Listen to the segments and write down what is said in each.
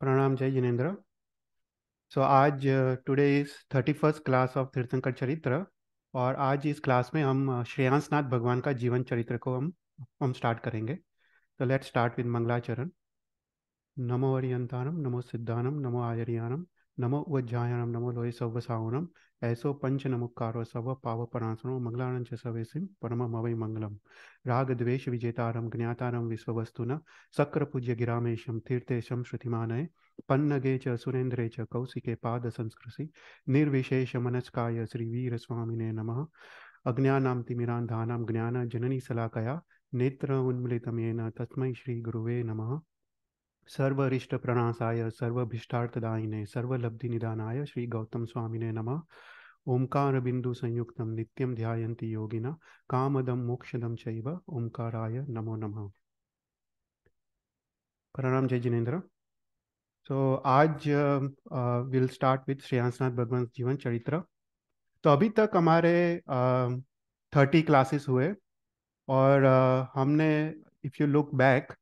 प्रणाम जय जिनेन्द्र सो आज today is thirty first class of तीर्थंकर चरित्र और आज इस क्लास में हम uh, श्रेयांस नाथ भगवान का जीवन चरित्र को हम हम स्टार्ट करेंगे तो लेट स्टार्ट विद मंगलाचरण नमो अरियंतानम नमो सिद्धानम नमो आयरियानम नमो उज्जायनम नमो सव सावनम ऐसो पंच नमुकारो सव पाव परासनो मंगलानं च सवेसिम परमम हवै मंगलम राग द्वेष विजेतारम ज्ञातारम विश्ववस्तुना सक्र पूज्य गिरामेशम तीर्थेशम श्रुतिमानय पन्नगे च सुरेन्द्रे च कौशिके पाद संस्कृति निर्विशेष मनस्काय श्री वीर स्वामिने नमः अज्ञानां ज्ञान जननी सलाकया नेत्र उन्मलितमेन तस्मै श्री गुरुवे नमः सर्वरिष्ट प्रणासाय सर्वभिष्टार्थदायिने सर्वलब्धि निदानाय श्री गौतम स्वामिने नमः ओंकार बिंदु संयुक्त नित्यम ध्यायन्ति योगिना कामदम मोक्षदम चैव ओंकाराय नमो नमः प्रणाम जय जिनेन्द्र सो आज विल स्टार्ट विथ श्रेयांसनाथ भगवान जीवन चरित्र तो अभी तक हमारे थर्टी uh, क्लासेस हुए और uh, हमने if you look back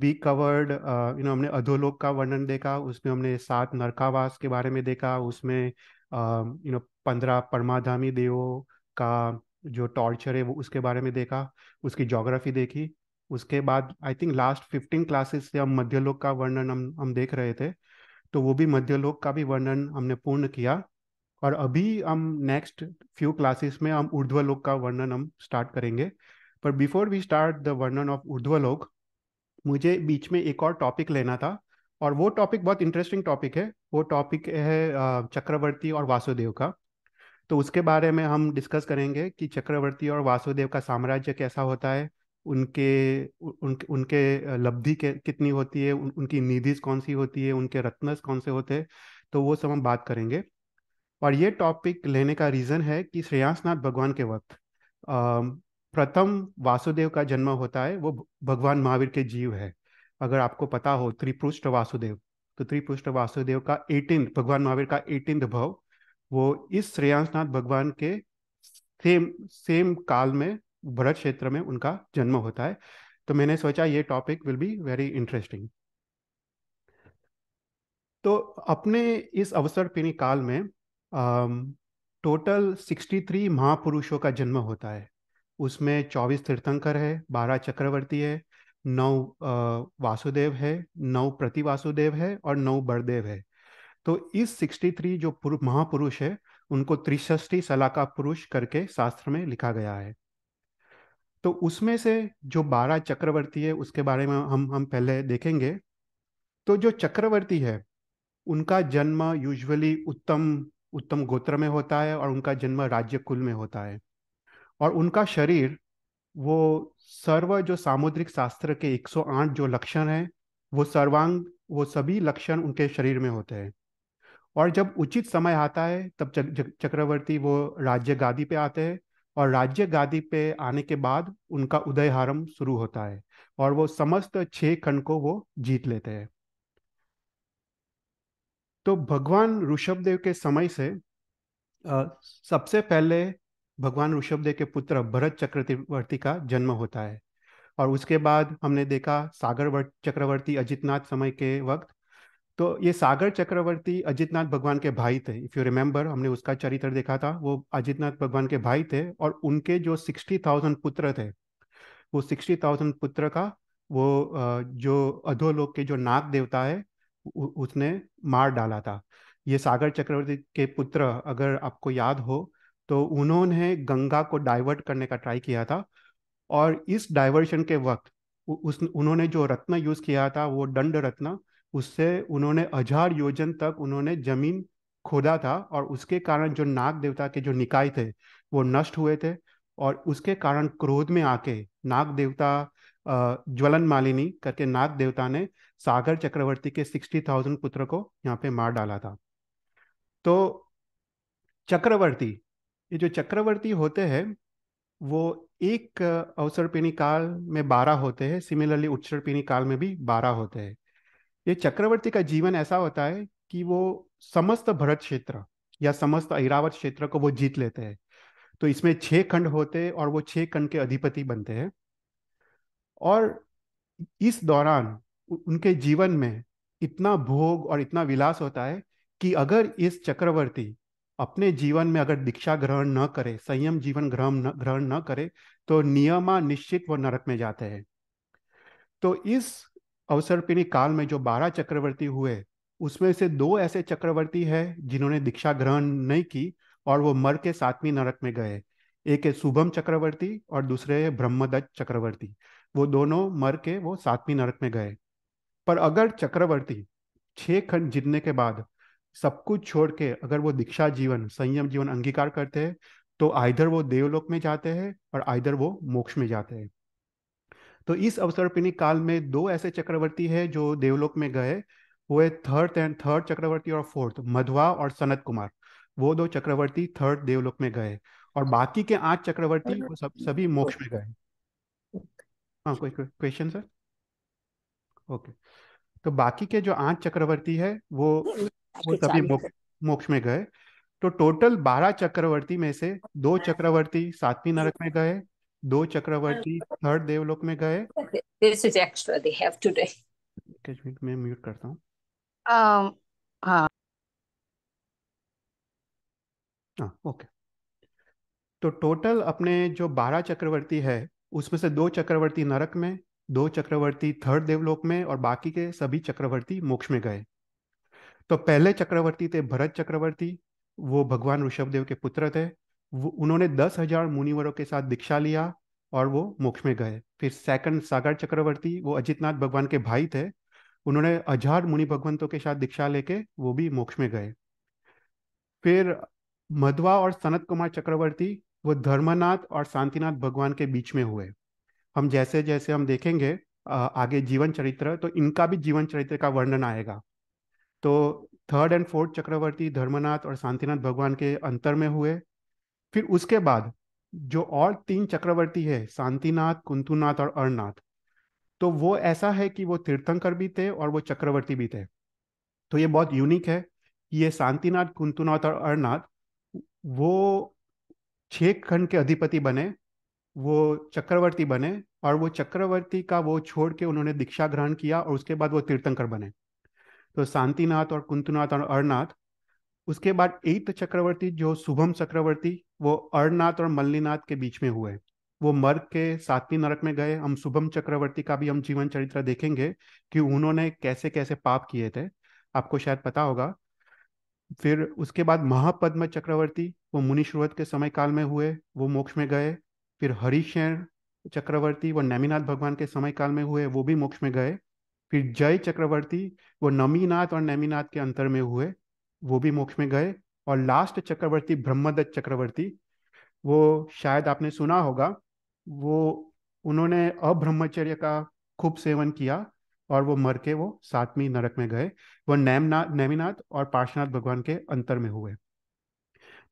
we covered you know हमने अधोलोक का वर्णन देखा उसमें हमने सात नरकावास के बारे में देखा उसमें यू um, नो पंद्रह परमाधामी देवों का जो टॉर्चर है वो उसके बारे में देखा उसकी जोग्राफी देखी उसके बाद I think last fifteen classes से हम मध्यलोक का वर्णन हम हम देख रहे थे तो वो भी मध्यलोक का भी वर्णन हमने पूर्ण किया और अभी हम नेक्स्ट फ्यू क्लासेस में हम ऊर्ध्वलोक का वर्णन हम स्टार्ट करेंगे पर बिफोर वी स्टार्ट द वर्णन ऑफ ऊर्ध्वलोक मुझे बीच में एक और टॉपिक लेना था और वो टॉपिक बहुत इंटरेस्टिंग टॉपिक है वो टॉपिक है चक्रवर्ती और वासुदेव का तो उसके बारे में हम डिस्कस करेंगे कि चक्रवर्ती और वासुदेव का साम्राज्य कैसा होता है उनके उन, उनके लब्धि कितनी होती है उन, उनकी निधिस कौन सी होती है उनके रत्नस कौन से होते हैं तो वो सब हम बात करेंगे और ये टॉपिक लेने का रीज़न है कि श्रेयांसनाथ भगवान के वक्त प्रथम वासुदेव का जन्म होता है वो भगवान महावीर के जीव है अगर आपको पता हो त्रिपुष्ट वासुदेव तो त्रिपुष्ट वासुदेव का एटीन भगवान महावीर का एटीन भव वो इस श्रेयांसनाथ भगवान के सेम सेम काल में भरत क्षेत्र में उनका जन्म होता है तो मैंने सोचा ये topic will be very interesting तो अपने इस अवसर पिनी काल में टोटल 63 महापुरुषों का जन्म होता है उसमें चौबीस तीर्थंकर है बारह चक्रवर्ती है नौ वासुदेव है नौ प्रति वासुदेव है और नौ बड़देव है तो इस सिक्सटी थ्री जो महापुरुष है उनको त्रिष्ठी सलाका पुरुष करके शास्त्र में लिखा गया है तो उसमें से जो बारह चक्रवर्ती है उसके बारे में हम हम पहले देखेंगे तो जो चक्रवर्ती है उनका जन्म यूजुअली उत्तम उत्तम गोत्र में होता है और उनका जन्म राज्य कुल में होता है और उनका शरीर वो सर्व जो सामुद्रिक शास्त्र के 108 जो लक्षण हैं वो सर्वांग वो सभी लक्षण उनके शरीर में होते हैं और जब उचित समय आता है तब चक्रवर्ती वो राज्य गादी पे आते हैं और राज्य गादी पे आने के बाद उनका उदय हारम शुरू होता है और वो समस्त छः खंड को वो जीत लेते हैं तो भगवान ऋषभदेव के समय से सबसे पहले भगवान ऋषभदेव के पुत्र भरत चक्रवर्ती का जन्म होता है और उसके बाद हमने देखा सागर चक्रवर्ती अजितनाथ समय के वक्त तो ये सागर चक्रवर्ती अजितनाथ भगवान के भाई थे इफ़ यू रिमेम्बर हमने उसका चरित्र देखा था वो अजितनाथ भगवान के भाई थे और उनके जो सिक्सटी थाउजेंड पुत्र थे वो सिक्सटी थाउजेंड पुत्र का वो जो अधोलोक के जो नाग देवता है उसने मार डाला था ये सागर चक्रवर्ती के पुत्र अगर आपको याद हो तो उन्होंने गंगा को डाइवर्ट करने का ट्राई किया था और इस डाइवर्शन के वक्त उस उन्होंने जो रत्न यूज किया था वो दंड रत्न उससे उन्होंने हजार योजन तक उन्होंने जमीन खोदा था और उसके कारण जो नाग देवता के जो निकाय थे वो नष्ट हुए थे और उसके कारण क्रोध में आके नाग देवता ज्वलन मालिनी करके नाग देवता ने सागर चक्रवर्ती के सिक्सटी थाउजेंड पुत्र को यहाँ पे मार डाला था तो चक्रवर्ती ये जो चक्रवर्ती होते हैं वो एक अवसरपीणी काल में बारह होते हैं सिमिलरली उत्सर्पीणी काल में भी बारह होते हैं ये चक्रवर्ती का जीवन ऐसा होता है कि वो समस्त भरत क्षेत्र या समस्त ऐरावत क्षेत्र को वो जीत लेते हैं तो इसमें छह खंड होते हैं और वो छह खंड के अधिपति बनते हैं और इस दौरान उनके जीवन में इतना भोग और इतना विलास होता है कि अगर इस चक्रवर्ती अपने जीवन में अगर दीक्षा ग्रहण न करे संयम जीवन ग्रहण न ग्रहण न करे तो नियमा निश्चित वो नरक में जाते हैं तो इस अवसरपिनी काल में जो बारह चक्रवर्ती हुए उसमें से दो ऐसे चक्रवर्ती हैं जिन्होंने दीक्षा ग्रहण नहीं की और वो मर के सातवीं नरक में गए एक है शुभम चक्रवर्ती और दूसरे है ब्रह्मदत्त चक्रवर्ती वो दोनों मर के वो सातवीं नरक में गए पर अगर चक्रवर्ती छः खंड जीतने के बाद सब कुछ छोड़ के अगर वो दीक्षा जीवन संयम जीवन अंगीकार करते हैं तो आइधर वो देवलोक में जाते हैं और आइधर वो मोक्ष में जाते हैं तो इस अवसर काल में दो ऐसे चक्रवर्ती है जो देवलोक में गए वो है थर्ड एंड थर्ड चक्रवर्ती और फोर्थ मधुआ और सनत कुमार वो दो चक्रवर्ती थर्ड देवलोक में गए और बाकी के आठ चक्रवर्ती वो सब सभी मोक्ष में गए हाँ कोई क्वेश्चन सर ओके तो बाकी के जो आठ चक्रवर्ती है वो वो सभी मोक्ष में गए तो टोटल बारह चक्रवर्ती में से दो हाँ। चक्रवर्ती सातवीं नरक में गए दो चक्रवर्ती हाँ। थर्ड देवलोक में गए this is extra they have today एक मिनट मैं म्यूट करता हूं um हां हां ओके तो टोटल अपने जो बारह चक्रवर्ती है उसमें से दो चक्रवर्ती नरक में दो चक्रवर्ती थर्ड देवलोक में और बाकी के सभी चक्रवर्ती मोक्ष में गए तो पहले चक्रवर्ती थे भरत चक्रवर्ती वो भगवान ऋषभदेव के पुत्र थे उन्होंने दस हजार मुनिवरों के साथ दीक्षा लिया और वो मोक्ष में गए फिर सेकंड सागर चक्रवर्ती वो अजितनाथ भगवान के भाई थे उन्होंने हजार मुनि भगवंतों के साथ दीक्षा लेके वो भी मोक्ष में गए फिर मधवा और सनत कुमार चक्रवर्ती वो धर्मनाथ और शांतिनाथ भगवान के बीच में हुए हम जैसे जैसे हम देखेंगे आगे जीवन चरित्र तो इनका भी जीवन चरित्र का वर्णन आएगा तो थर्ड एंड फोर्थ चक्रवर्ती धर्मनाथ और शांतिनाथ भगवान के अंतर में हुए फिर उसके बाद जो और तीन चक्रवर्ती है शांतिनाथ कुंतुनाथ और अरनाथ तो वो ऐसा है कि वो तीर्थंकर भी थे और वो चक्रवर्ती भी थे तो ये बहुत यूनिक है ये शांतिनाथ कुंतुनाथ और अरनाथ वो छे खंड के अधिपति बने वो चक्रवर्ती बने और वो चक्रवर्ती का वो छोड़ के उन्होंने दीक्षा ग्रहण किया और उसके बाद वो तीर्थंकर बने तो शांतिनाथ और कुंतनाथ और अरनाथ उसके बाद एक चक्रवर्ती जो शुभम चक्रवर्ती वो अरनाथ और मल्लीनाथ के बीच में हुए वो मर्ग के सातवीं नरक में गए हम शुभम चक्रवर्ती का भी हम जीवन चरित्र देखेंगे कि उन्होंने कैसे कैसे पाप किए थे आपको शायद पता होगा फिर उसके बाद महापद्म चक्रवर्ती वो मुनिश्रोत के समय काल में हुए वो मोक्ष में गए फिर हरिशैन चक्रवर्ती वो नैमिनाथ भगवान के समय काल में हुए वो भी मोक्ष में गए फिर जय चक्रवर्ती वो नमीनाथ और नैमीनाथ के अंतर में हुए वो भी मोक्ष में गए और लास्ट चक्रवर्ती ब्रह्मदत्त चक्रवर्ती वो शायद आपने सुना होगा वो उन्होंने अब्रह्मचर्य का खूब सेवन किया और वो मर के वो सातवीं नरक में गए वो नैमनाथ नैमीनाथ और पार्शनाथ भगवान के अंतर में हुए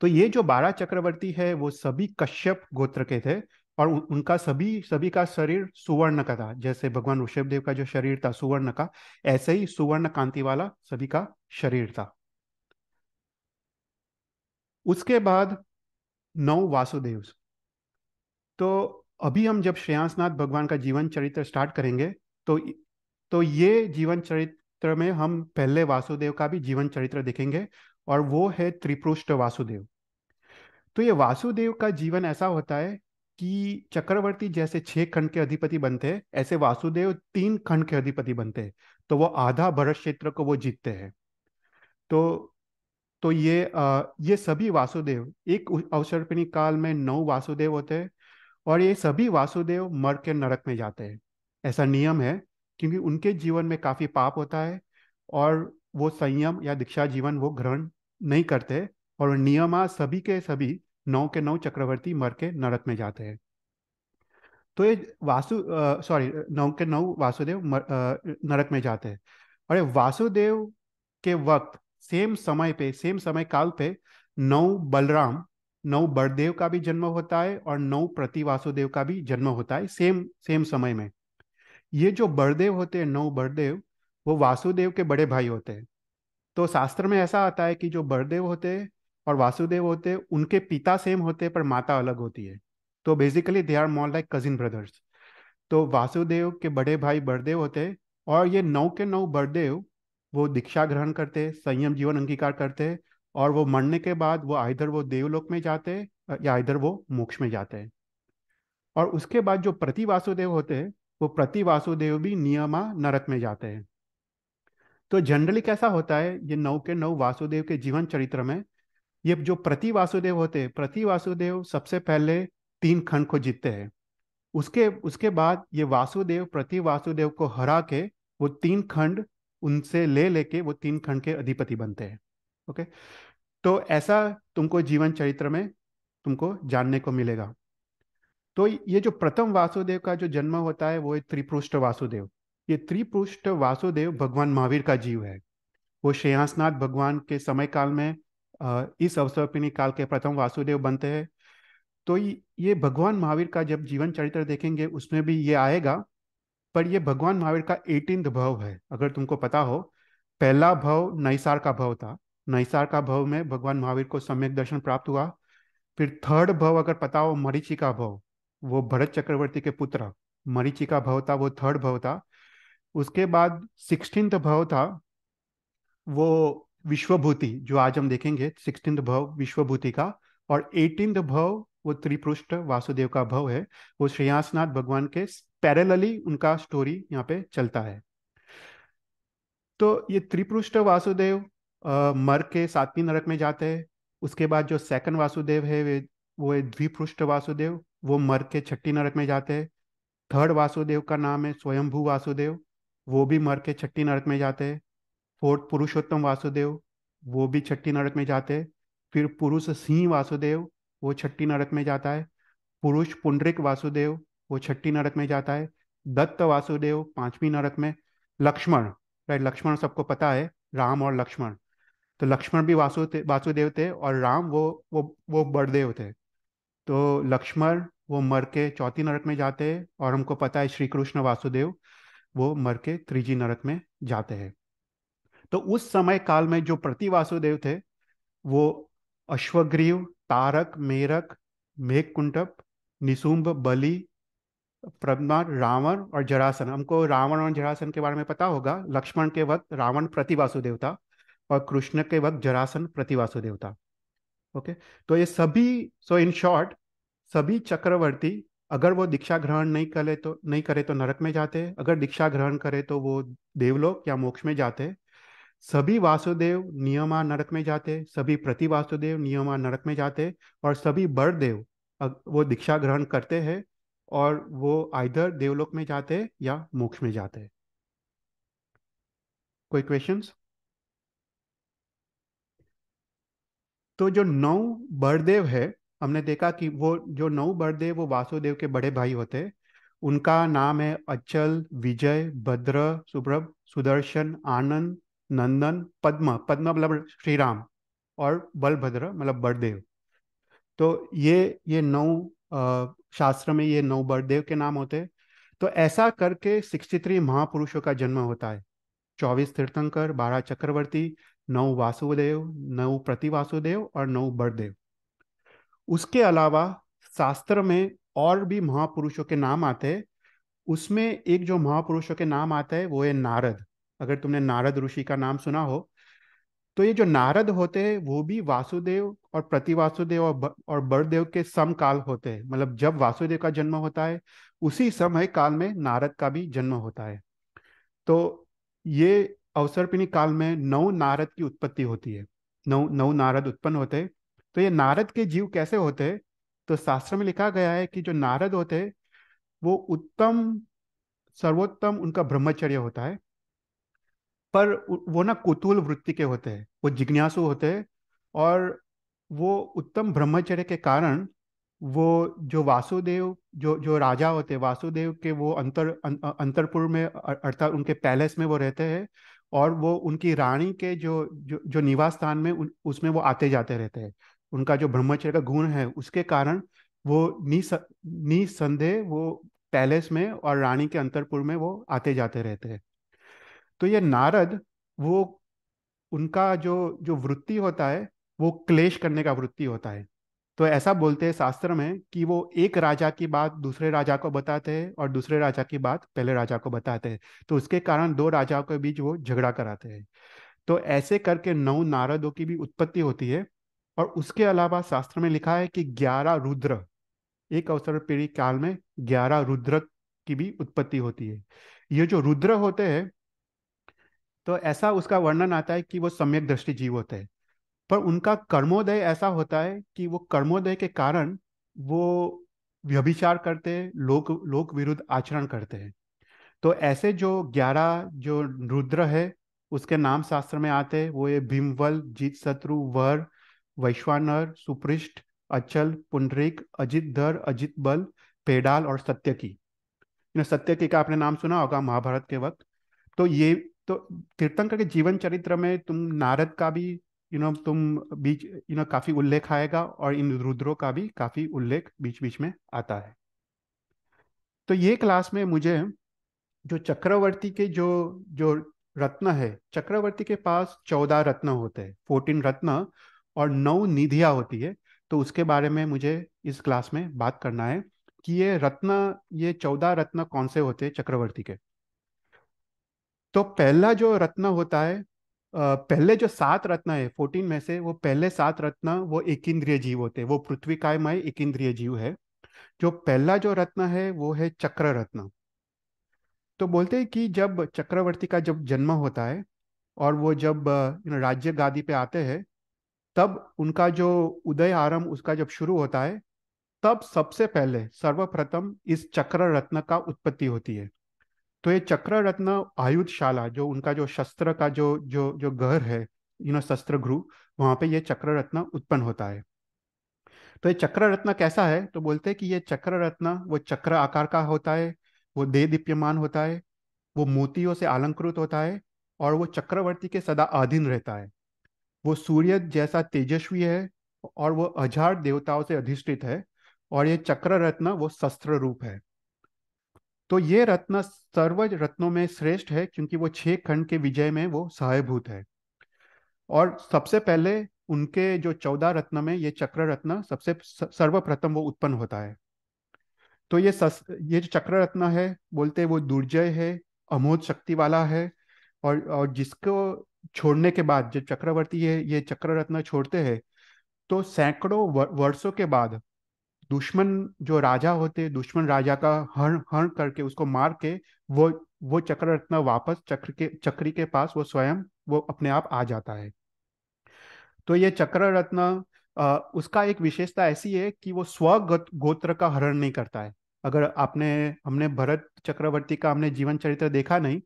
तो ये जो बारह चक्रवर्ती है वो सभी कश्यप गोत्र के थे और उनका सभी सभी का शरीर सुवर्ण का था जैसे भगवान ऋषभ देव का जो शरीर था सुवर्ण का ऐसे ही सुवर्ण कांति वाला सभी का शरीर था उसके बाद नौ वासुदेव तो अभी हम जब श्रेयांसनाथ भगवान का जीवन चरित्र स्टार्ट करेंगे तो तो ये जीवन चरित्र में हम पहले वासुदेव का भी जीवन चरित्र देखेंगे और वो है त्रिपुष्ट वासुदेव तो ये वासुदेव का जीवन ऐसा होता है कि चक्रवर्ती जैसे छह खंड के अधिपति बनते हैं ऐसे वासुदेव तीन खंड के अधिपति बनते हैं तो वो आधा भरत क्षेत्र को वो जीतते हैं तो तो ये आ, ये सभी वासुदेव एक अवसर्पिणी काल में नौ वासुदेव होते हैं और ये सभी वासुदेव मर के नरक में जाते हैं ऐसा नियम है क्योंकि उनके जीवन में काफी पाप होता है और वो संयम या दीक्षा जीवन वो ग्रहण नहीं करते और नियमा सभी के सभी नौ के नौ चक्रवर्ती मर के नरक में जाते हैं तो ये वासु सॉरी नौ के नौ वासुदेव मर, आ, नरक में जाते हैं अरे वासुदेव के वक्त सेम समय पे सेम समय काल पे नौ बलराम नौ बड़देव का भी जन्म होता है और नौ प्रति वासुदेव का भी जन्म होता है सेम सेम समय में ये जो बड़देव होते हैं नौ बड़देव वो वासुदेव के बड़े भाई होते हैं तो शास्त्र में ऐसा आता है कि जो बड़देव होते हैं और वासुदेव होते उनके पिता सेम होते पर माता अलग होती है तो basically they are more like cousin brothers तो वासुदेव के बड़े भाई बड़देव होते और ये नौ के नौ बड़देव वो दीक्षा ग्रहण करते संयम जीवन अंगीकार करते और वो मरने के बाद वो इधर वो देवलोक में जाते या इधर वो मोक्ष में जाते हैं और उसके बाद जो प्रति वासुदेव होते हैं वो प्रति वासुदेव भी नियमा नरक में जाते हैं तो जनरली कैसा होता है ये नौ के नौ वासुदेव के जीवन चरित्र में ये जो प्रति वासुदेव होते हैं प्रति वासुदेव सबसे पहले तीन खंड को जीतते हैं उसके उसके बाद ये वासुदेव प्रति वासुदेव को हरा के वो तीन खंड उनसे ले लेके वो तीन खंड के अधिपति बनते हैं ओके तो ऐसा तुमको जीवन चरित्र में तुमको जानने को मिलेगा तो ये जो प्रथम वासुदेव का जो जन्म होता है वो है त्रिपृष्ठ वासुदेव ये त्रिपृष्ठ वासुदेव भगवान महावीर का जीव है वो श्रेयासनाथ भगवान के समय काल में इस अवसर पर निकाल के प्रथम वासुदेव बनते हैं तो ये भगवान महावीर का जब जीवन चरित्र देखेंगे उसमें भी ये आएगा पर ये भगवान महावीर का एटीन भव है अगर तुमको पता हो पहला भव नैसार का भव था नैसार का भव में भगवान महावीर को सम्यक दर्शन प्राप्त हुआ फिर थर्ड भव अगर पता हो का भव वो भरत चक्रवर्ती के पुत्र का भव था वो थर्ड भव था उसके बाद सिक्सटींथ भव था वो विश्वभूति जो आज हम देखेंगे सिक्सटीन भव विश्वभूति का और एटीन भव वो त्रिपृष्ठ वासुदेव का भव है वो श्रेयासनाथ भगवान के पैरेलली उनका स्टोरी यहाँ पे चलता है तो ये त्रिपृष्ठ वासुदेव आ, मर के सातवीं नरक में जाते हैं उसके बाद जो सेकंड वासुदेव है वे वो है द्विपृष्ठ वासुदेव वो मर के छठी नरक में जाते हैं थर्ड वासुदेव का नाम है स्वयंभू वासुदेव वो भी मर के छठी नरक में जाते हैं फोर्थ पुरुषोत्तम वासुदेव वो भी छठी नरक में जाते हैं फिर पुरुष सिंह वासुदेव वो छठी नरक में जाता है पुरुष पुंडरिक वासुदेव वो छठी नरक में जाता है दत्त वासुदेव पांचवी नरक में लक्ष्मण राइट लक्ष्मण सबको पता है राम और लक्ष्मण तो लक्ष्मण भी वासु थे वासुदेव थे और राम वो वो वो बड़देव थे तो लक्ष्मण वो मर के चौथी नरक में जाते हैं और हमको पता है श्री कृष्ण वासुदेव वो मर के त्रिजी नरक में जाते हैं तो उस समय काल में जो प्रति वासुदेव थे वो अश्वग्रीव तारक मेरक कुंटप निशुंब बलि प्रद्मार रावण और जरासन हमको रावण और जरासन के बारे में पता होगा लक्ष्मण के वक्त रावण प्रति वासुदेव था और कृष्ण के वक्त जरासन प्रति वासुदेव था ओके तो ये सभी सो इन शॉर्ट सभी चक्रवर्ती अगर वो दीक्षा ग्रहण नहीं करे तो नहीं करे तो नरक में जाते अगर दीक्षा ग्रहण करे तो वो देवलोक या मोक्ष में जाते सभी वासुदेव नियमा नरक में जाते सभी प्रति वासुदेव नियमा नरक में जाते और सभी बड़देव वो दीक्षा ग्रहण करते हैं और वो आइधर देवलोक में जाते या मोक्ष में जाते कोई क्वेश्चन तो जो नौ बड़देव है हमने देखा कि वो जो नौ बड़देव वो वासुदेव के बड़े भाई होते उनका नाम है अचल विजय भद्र सुब्रभ सुदर्शन आनंद नंदन पद्मा पद्मा मतलब श्री राम और बलभद्र मतलब बड़देव तो ये ये नौ शास्त्र में ये नौ बड़देव के नाम होते हैं तो ऐसा करके सिक्सटी थ्री महापुरुषों का जन्म होता है चौबीस तीर्थंकर बारह चक्रवर्ती नौ वासुदेव नौ प्रति वासुदेव और नौ बड़देव उसके अलावा शास्त्र में और भी महापुरुषों के नाम आते हैं उसमें एक जो महापुरुषों के नाम आता है वो है नारद अगर तुमने नारद ऋषि का नाम सुना हो तो ये जो नारद होते हैं वो भी वासुदेव और प्रतिवासुदेव और और बड़देव के समकाल होते हैं मतलब जब वासुदेव का जन्म होता है उसी समय काल में नारद का भी जन्म होता है तो ये अवसरपिनी काल में नौ नारद की उत्पत्ति होती है नौ नौ नारद उत्पन्न होते हैं तो ये नारद के जीव कैसे होते हैं तो शास्त्र में लिखा गया है कि जो नारद होते हैं वो उत्तम सर्वोत्तम उनका ब्रह्मचर्य होता है पर वो ना कुतूल वृत्ति के होते हैं वो जिज्ञासु होते हैं और वो उत्तम ब्रह्मचर्य के कारण वो जो वासुदेव जो जो राजा होते हैं वासुदेव के वो अंतर अं, अं अंतरपुर में अर्थात उनके पैलेस में वो रहते हैं और वो उनकी रानी के जो जो, जो निवास स्थान में उसमें वो आते जाते रहते हैं उनका जो ब्रह्मचर्य का गुण है उसके कारण वो निस निसंदेह वो पैलेस में और रानी के अंतरपुर में वो आते जाते रहते हैं तो ये नारद वो उनका जो जो वृत्ति होता है वो क्लेश करने का वृत्ति होता है तो ऐसा बोलते हैं शास्त्र में कि वो एक राजा की बात दूसरे राजा को बताते हैं और दूसरे राजा की बात पहले राजा को बताते हैं तो उसके कारण दो राजाओं के बीच वो झगड़ा कराते हैं तो ऐसे करके नौ नारदों की भी उत्पत्ति होती है और उसके अलावा शास्त्र में लिखा है कि ग्यारह रुद्र एक अवसर पीढ़ी काल में ग्यारह रुद्र की भी उत्पत्ति होती है ये जो रुद्र होते हैं तो ऐसा उसका वर्णन आता है कि वो सम्यक दृष्टि जीव होते हैं पर उनका कर्मोदय ऐसा होता है कि वो कर्मोदय के कारण वो व्यभिचार करते हैं लोक लोक विरुद्ध आचरण करते हैं तो ऐसे जो ग्यारह जो रुद्र है उसके नाम शास्त्र में आते हैं वो ये भीमवल जीत शत्रु वर वैश्वानर सुपृष्ट अचल पुंडरिक अजित धर अजित बल पेडाल और सत्यकी सत्यकी का आपने नाम सुना होगा महाभारत के वक्त तो ये तो तीर्थंकर के जीवन चरित्र में तुम नारद का भी यू नो तुम बीच यू नो काफी उल्लेख आएगा और इन रुद्रों का भी काफी उल्लेख बीच बीच में आता है तो ये क्लास में मुझे जो चक्रवर्ती के जो जो रत्न है चक्रवर्ती के पास चौदह रत्न होते हैं फोर्टीन रत्न और नौ निधिया होती है तो उसके बारे में मुझे इस क्लास में बात करना है कि ये रत्न ये चौदह रत्न कौन से होते हैं चक्रवर्ती के तो पहला जो रत्न होता है पहले जो सात रत्न है फोर्टीन में से वो पहले सात रत्न वो एक इंद्रिय जीव होते हैं वो पृथ्वी कायमय एक इंद्रिय जीव है जो पहला जो रत्न है वो है चक्र रत्न तो बोलते हैं कि जब चक्रवर्ती का जब जन्म होता है और वो जब राज्य गादी पे आते हैं तब उनका जो उदय आरंभ उसका जब शुरू होता है तब सबसे पहले सर्वप्रथम इस चक्र रत्न का उत्पत्ति होती है तो ये चक्र रत्न आयुधशाला जो उनका जो शस्त्र का जो जो जो घर है यू नो शस्त्र गृह वहां पे ये चक्र रत्न उत्पन्न होता है तो ये चक्र रत्न कैसा है तो बोलते हैं कि ये चक्र रत्न वो चक्र आकार का होता है वो दे दीप्यमान होता है वो मोतियों से अलंकृत होता है और वो चक्रवर्ती के सदा अधीन रहता है वो सूर्य जैसा तेजस्वी है और वो हजार देवताओं से अधिष्ठित है और ये चक्र रत्न वो शस्त्र रूप है तो ये रत्न सर्व रत्नों में श्रेष्ठ है क्योंकि वो छह खंड के विजय में वो सहायभूत है और सबसे पहले उनके जो चौदह रत्न में ये चक्र रत्न सबसे सर्वप्रथम वो उत्पन्न होता है तो ये सस, ये जो चक्र रत्न है बोलते वो दुर्जय है अमोद शक्ति वाला है और और जिसको छोड़ने के बाद जो चक्रवर्ती है ये चक्र रत्न छोड़ते हैं तो सैकड़ों वर्षों के बाद दुश्मन जो राजा होते दुश्मन राजा का हर हरण करके उसको मार के वो वो चक्र रत्न वापस चक्र के चक्री के पास वो स्वयं वो अपने आप आ जाता है तो ये चक्र रत्न उसका एक विशेषता ऐसी है कि वो स्व गोत्र का हरण नहीं करता है अगर आपने हमने भरत चक्रवर्ती का हमने जीवन चरित्र देखा नहीं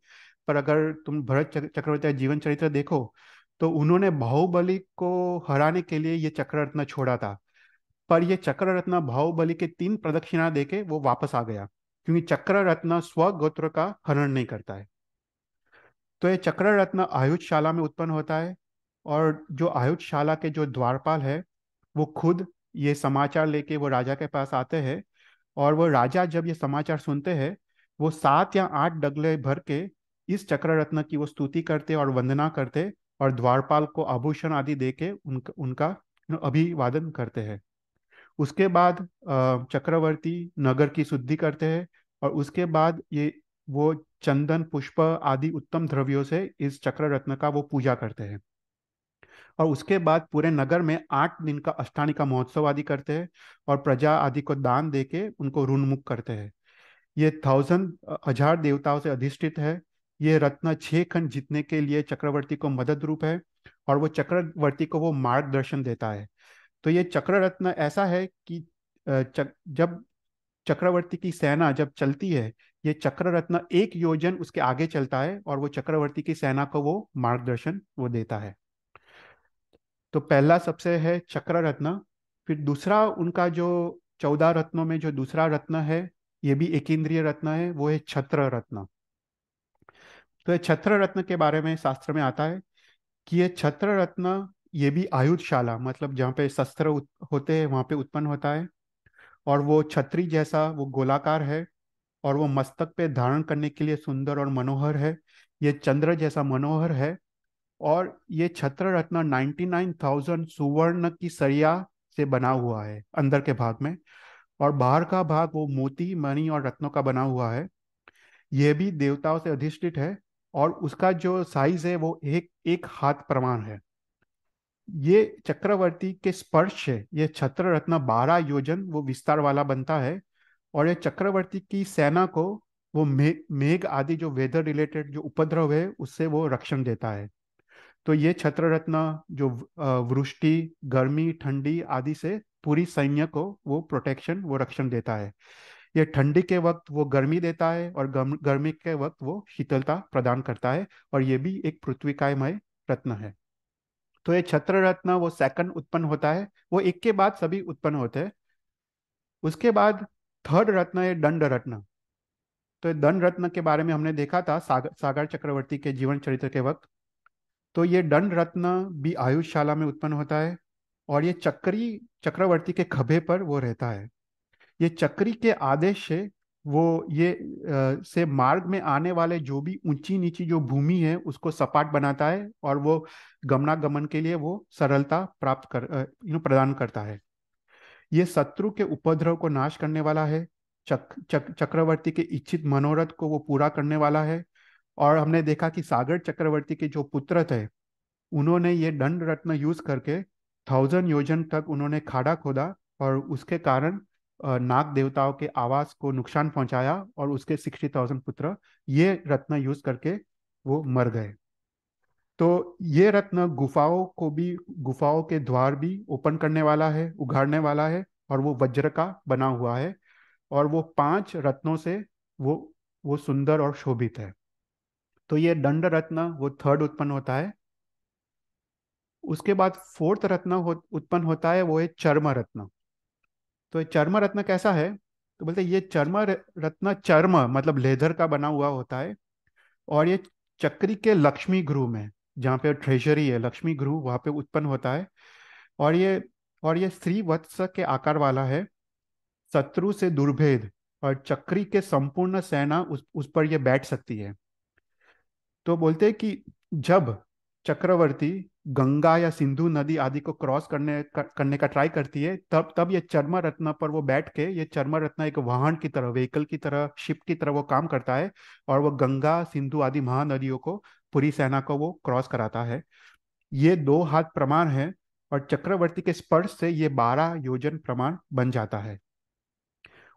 पर अगर तुम भरत चक्रवर्ती का जीवन चरित्र देखो तो उन्होंने बाहुबली को हराने के लिए ये चक्ररत्न छोड़ा था पर यह चक्र रत्न बाहुबली के तीन प्रदक्षिणा देके वो वापस आ गया क्योंकि चक्र रत्न स्वगोत्र का हरण नहीं करता है तो यह चक्र रत्न आयुधशाला में उत्पन्न होता है और जो आयुधशाला के जो द्वारपाल है वो खुद ये समाचार लेके वो राजा के पास आते हैं और वो राजा जब ये समाचार सुनते हैं वो सात या आठ डगले भर के इस चक्र रत्न की वो स्तुति करते और वंदना करते और द्वारपाल को आभूषण आदि देके उनका उनका अभिवादन करते हैं उसके बाद चक्रवर्ती नगर की शुद्धि करते हैं और उसके बाद ये वो चंदन पुष्प आदि उत्तम द्रव्यों से इस चक्र रत्न का वो पूजा करते हैं और उसके बाद पूरे नगर में आठ दिन का अष्टानी का महोत्सव आदि करते हैं और प्रजा आदि को दान दे के उनको ऋणमुख करते हैं ये थाउजेंड हजार देवताओं से अधिष्ठित है ये रत्न छे खंड जीतने के लिए चक्रवर्ती को मदद रूप है और वो चक्रवर्ती को वो मार्गदर्शन देता है तो ये चक्र रत्न ऐसा है कि चक, जब चक्रवर्ती की सेना जब चलती है ये चक्र रत्न एक योजन उसके आगे चलता है और वो चक्रवर्ती की सेना को वो मार्गदर्शन वो देता है तो पहला सबसे है चक्र रत्न फिर दूसरा उनका जो चौदह रत्नों में जो दूसरा रत्न है ये भी एक इंद्रिय रत्न है वो है छत्र रत्न तो ये छत्र रत्न के बारे में शास्त्र में आता है कि ये छत्र रत्न ये भी आयुधशाला मतलब जहाँ पे शस्त्र होते हैं वहाँ पे उत्पन्न होता है और वो छतरी जैसा वो गोलाकार है और वो मस्तक पे धारण करने के लिए सुंदर और मनोहर है ये चंद्र जैसा मनोहर है और ये छत्र रत्न नाइन्टी नाइन थाउजेंड सुवर्ण की सरिया से बना हुआ है अंदर के भाग में और बाहर का भाग वो मोती मणि और रत्नों का बना हुआ है यह भी देवताओं से अधिष्ठित है और उसका जो साइज है वो एक एक हाथ प्रमाण है ये चक्रवर्ती के स्पर्श से ये छत्र रत्न बारह योजन वो विस्तार वाला बनता है और ये चक्रवर्ती की सेना को वो मे, मेघ आदि जो वेदर रिलेटेड जो उपद्रव है उससे वो रक्षण देता है तो ये छत्र रत्न जो वृष्टि गर्मी ठंडी आदि से पूरी सैन्य को वो प्रोटेक्शन वो रक्षण देता है ये ठंडी के वक्त वो गर्मी देता है और गर्मी के वक्त वो शीतलता प्रदान करता है और ये भी एक पृथ्वी कायमय रत्न है तो ये छत्र रत्न वो सेकंड उत्पन्न होता है वो एक के बाद सभी उत्पन्न होते हैं उसके बाद थर्ड रत्न है दंड रत्न तो दंड रत्न के बारे में हमने देखा था सागर सागर चक्रवर्ती के जीवन चरित्र के वक्त तो ये दंड रत्न भी आयुषशाला में उत्पन्न होता है और ये चक्री चक्रवर्ती के खभे पर वो रहता है ये चक्री के आदेश से वो ये आ, से मार्ग में आने वाले जो भी ऊंची नीची जो भूमि है उसको सपाट बनाता है और वो गमनागमन के लिए वो सरलता प्राप्त कर यू नो प्रदान करता है ये शत्रु के उपद्रव को नाश करने वाला है चक, चक, चक्रवर्ती के इच्छित मनोरथ को वो पूरा करने वाला है और हमने देखा कि सागर चक्रवर्ती के जो पुत्र थे उन्होंने ये दंड रत्न यूज करके थाउजेंड योजन तक उन्होंने खाड़ा खोदा और उसके कारण नाग देवताओं के आवास को नुकसान पहुंचाया और उसके सिक्सटी थाउजेंड पुत्र ये रत्न यूज करके वो मर गए तो ये रत्न गुफाओं को भी गुफाओं के द्वार भी ओपन करने वाला है उघाड़ने वाला है और वो वज्र का बना हुआ है और वो पांच रत्नों से वो वो सुंदर और शोभित है तो ये दंड रत्न वो थर्ड उत्पन्न होता है उसके बाद फोर्थ रत्न हो, उत्पन्न होता है वो है चर्म रत्न तो चर्म रत्न कैसा है तो बोलते ये चर्म रत्न चर्म मतलब लेदर का बना हुआ होता है और ये चक्री के लक्ष्मी गृह में जहाँ पे ट्रेजरी है लक्ष्मी गृह वहाँ पे उत्पन्न होता है और ये और ये स्त्री वत्स के आकार वाला है शत्रु से दुर्भेद और चक्री के संपूर्ण सेना उस उस पर यह बैठ सकती है तो बोलते हैं कि जब चक्रवर्ती गंगा या सिंधु नदी आदि को क्रॉस करने कर, करने का ट्राई करती है तब तब ये चर्म रत्न पर वो बैठ के ये चर्म रत्न एक वाहन की तरह व्हीकल की तरह शिप की तरह वो काम करता है और वो गंगा सिंधु आदि महानदियों को पूरी सेना को वो क्रॉस कराता है ये दो हाथ प्रमाण है और चक्रवर्ती के स्पर्श से ये बारह योजन प्रमाण बन जाता है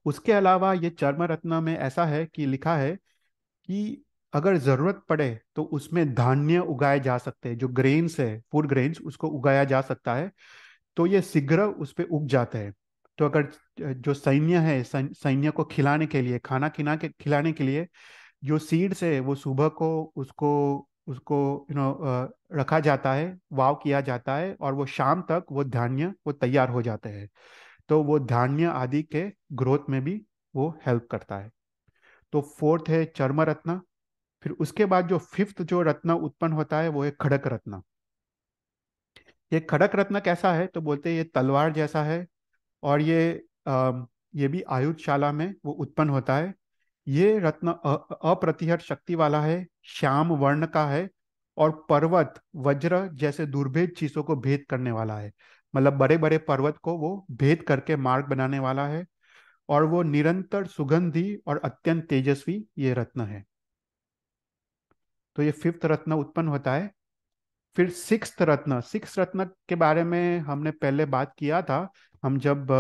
उसके अलावा ये चर्म रत्न में ऐसा है कि लिखा है कि अगर ज़रूरत पड़े तो उसमें धान्य उगाए जा सकते हैं जो ग्रेन्स है फूड ग्रेन्स उसको उगाया जा सकता है तो ये शीघ्र उस पर उग जाता है तो अगर जो सैन्य है सैन्य को खिलाने के लिए खाना खिला के खिलाने के लिए जो सीड्स है वो सुबह को उसको उसको यू नो रखा जाता है वाव किया जाता है और वो शाम तक वो धान्य वो तैयार हो जाते हैं तो वो धान्य आदि के ग्रोथ में भी वो हेल्प करता है तो फोर्थ है चर्म रत्ना फिर उसके बाद जो फिफ्थ जो रत्न उत्पन्न होता है वो है खड़क रत्न ये खड़क रत्न कैसा है तो बोलते हैं ये तलवार जैसा है और ये आ, ये भी आयुधशाला में वो उत्पन्न होता है ये रत्न अप्रतिहत शक्ति वाला है श्याम वर्ण का है और पर्वत वज्र जैसे दुर्भेद चीजों को भेद करने वाला है मतलब बड़े बड़े पर्वत को वो भेद करके मार्ग बनाने वाला है और वो निरंतर सुगंधी और अत्यंत तेजस्वी ये रत्न है तो ये फिफ्थ रत्न उत्पन्न होता है फिर सिक्स रत्न सिक्स रत्न के बारे में हमने पहले बात किया था हम जब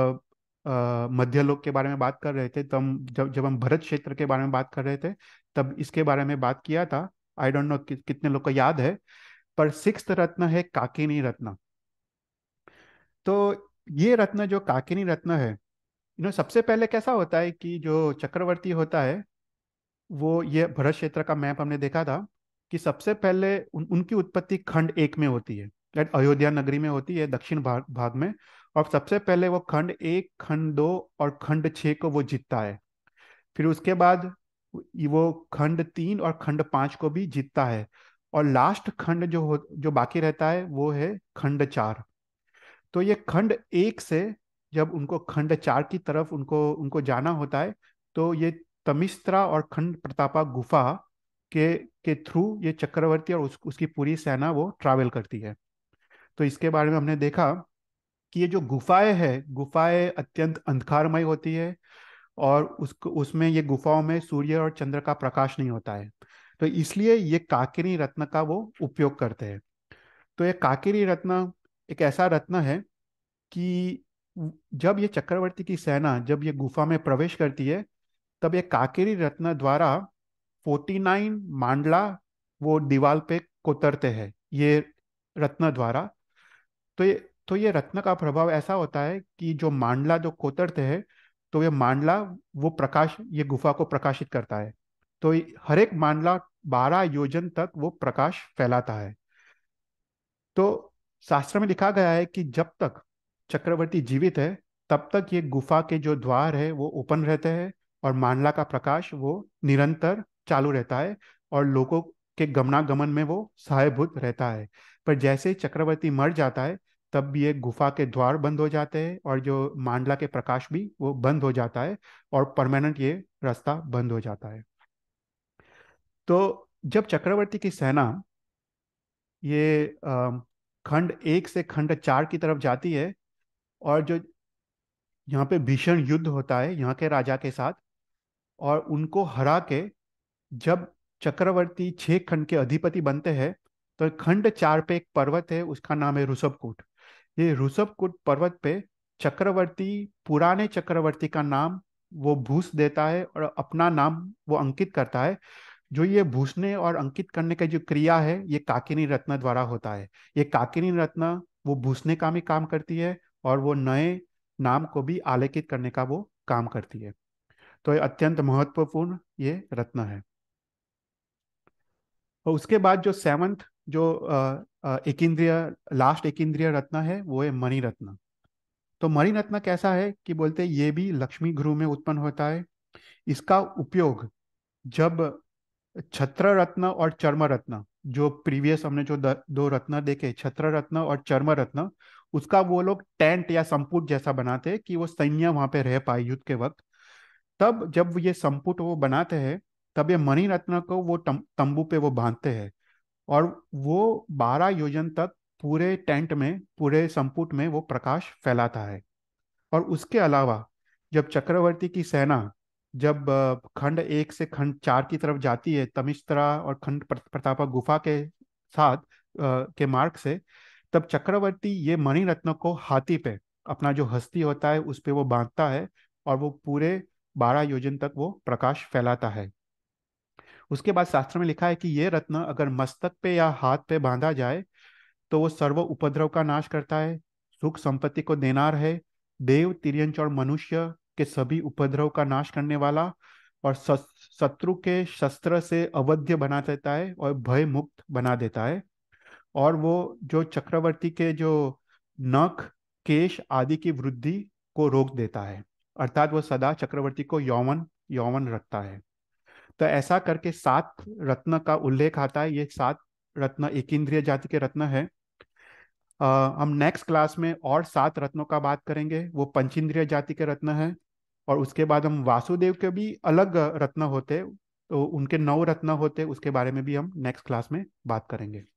मध्य लोक के बारे में बात कर रहे थे तो हम जब जब हम भरत क्षेत्र के बारे में बात कर रहे थे तब इसके बारे में बात किया था आई डोंट नो कितने लोग को याद है पर सिक्स रत्न है काकिनी रत्न तो ये रत्न जो काकिनी रत्न है यू नो सबसे पहले कैसा होता है कि जो चक्रवर्ती होता है वो ये भरत क्षेत्र का मैप हमने देखा था कि सबसे पहले उन, उनकी उत्पत्ति खंड एक में होती है अयोध्या नगरी में होती है दक्षिण भाग भाग में और सबसे पहले वो खंड एक खंड दो और खंड छ को वो जीतता है फिर उसके बाद वो खंड तीन और खंड पांच को भी जीतता है और लास्ट खंड जो हो जो बाकी रहता है वो है खंड चार तो ये खंड एक से जब उनको खंड चार की तरफ उनको उनको जाना होता है तो ये तमिस्त्रा और खंड प्रतापा गुफा के के थ्रू ये चक्रवर्ती और उस, उसकी पूरी सेना वो ट्रैवल करती है तो इसके बारे में हमने देखा कि ये जो गुफाएं है गुफाएं अत्यंत अंधकारमय होती है और उसको उसमें ये गुफाओं में सूर्य और चंद्र का प्रकाश नहीं होता है तो इसलिए ये काकिनी रत्न का वो उपयोग करते हैं तो ये काकिनी रत्न एक ऐसा रत्न है कि जब ये चक्रवर्ती की सेना जब ये गुफा में प्रवेश करती है तब ये काकिरी रत्न द्वारा 49 मांडला वो दीवार पे कोतरते हैं ये रत्न द्वारा तो ये तो ये रत्न का प्रभाव ऐसा होता है कि जो मांडला जो कोतरते हैं तो ये मांडला वो प्रकाश ये गुफा को प्रकाशित करता है तो हर एक मांडला बारह योजन तक वो प्रकाश फैलाता है तो शास्त्र में लिखा गया है कि जब तक चक्रवर्ती जीवित है तब तक ये गुफा के जो द्वार है वो ओपन रहते हैं और मांडला का प्रकाश वो निरंतर चालू रहता है और लोगों के गमनागमन में वो सहायभूत रहता है पर जैसे चक्रवर्ती मर जाता है तब ये गुफा के द्वार बंद हो जाते हैं और जो मांडला के प्रकाश भी वो बंद हो जाता है और परमानेंट ये रास्ता बंद हो जाता है तो जब चक्रवर्ती की सेना ये खंड एक से खंड चार की तरफ जाती है और जो यहाँ पे भीषण युद्ध होता है यहाँ के राजा के साथ और उनको हरा के जब चक्रवर्ती छह खंड के अधिपति बनते हैं तो खंड चार पे एक पर्वत है उसका नाम है ऋषभकूट ये ऋषभकूट पर्वत पे चक्रवर्ती पुराने चक्रवर्ती का नाम वो भूस देता है और अपना नाम वो अंकित करता है जो ये भूसने और अंकित करने का जो क्रिया है ये काकिनी रत्न द्वारा होता है ये काकिनी रत्न वो भूसने का भी काम करती है और वो नए नाम को भी आलेखित करने का वो काम करती है तो ये अत्यंत महत्वपूर्ण ये रत्न है और उसके बाद जो सेवंथ जो एक इंद्रिय लास्ट एक इंद्रिय रत्न है वो है मणि रत्न तो मणि रत्न कैसा है कि बोलते ये भी लक्ष्मी गुरु में उत्पन्न होता है इसका उपयोग जब छत्र रत्न और चर्म रत्न जो प्रीवियस हमने जो दो रत्न देखे छत्र रत्न और चर्म रत्न उसका वो लोग टेंट या संपुट जैसा बनाते हैं कि वो सैन्य वहां पे रह पाए युद्ध के वक्त तब जब ये संपुट वो बनाते हैं तब ये मणि रत्न को वो तम, तंबू पे वो बांधते हैं और वो बारह योजन तक पूरे टेंट में पूरे संपुट में वो प्रकाश फैलाता है और उसके अलावा जब चक्रवर्ती की सेना जब खंड एक से खंड चार की तरफ जाती है तमिश्रा और खंड प्रतापा गुफा के साथ के मार्ग से तब चक्रवर्ती ये मणिरत्न को हाथी पे अपना जो हस्ती होता है उस पर वो बांधता है और वो पूरे बारह योजन तक वो प्रकाश फैलाता है उसके बाद शास्त्र में लिखा है कि ये रत्न अगर मस्तक पे या हाथ पे बांधा जाए तो वो सर्व उपद्रव का नाश करता है सुख संपत्ति को देना है देव तिरंच और मनुष्य के सभी उपद्रव का नाश करने वाला और शत्रु के शस्त्र से अवध्य बना देता है और भय मुक्त बना देता है और वो जो चक्रवर्ती के जो नख केश आदि की वृद्धि को रोक देता है अर्थात वो सदा चक्रवर्ती को यौवन यौवन रखता है तो ऐसा करके सात रत्न का उल्लेख आता है ये सात रत्न एक इंद्रिय जाति के रत्न है आ, हम नेक्स्ट क्लास में और सात रत्नों का बात करेंगे वो पंचेंद्रिय जाति के रत्न है और उसके बाद हम वासुदेव के भी अलग रत्न होते तो उनके नौ रत्न होते उसके बारे में भी हम नेक्स्ट क्लास में बात करेंगे